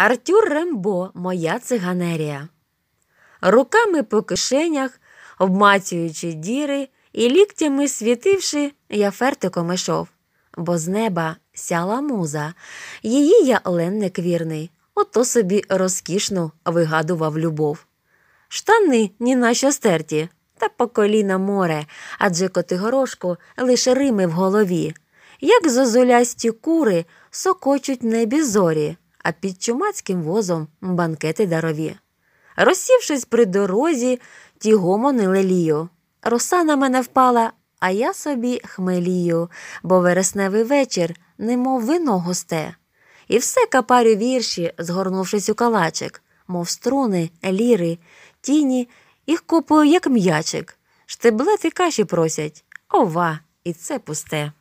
Артюр Рембо, моя циганерія. Руками по кишенях, обмацюючи діри і ліктями світивши, я фертиком ішов, бо з неба сяла муза. Її я ленник вірний, ото собі розкішно вигадував любов. Штани ні на що стерті, та по коліна море, адже Котигорошку лише рими в голові. Як зозулясті кури сокочуть небі зорі а під чумацьким возом банкети дарові. Розсівшись при дорозі, ті гомонили лію. Роса на мене впала, а я собі хмелію, бо вересневий вечір, немов вино госте. І все капарю вірші, згорнувшись у калачик, мов струни, ліри, тіні, їх купую, як м'ячик. Штеблети каші просять, ова, і це пусте.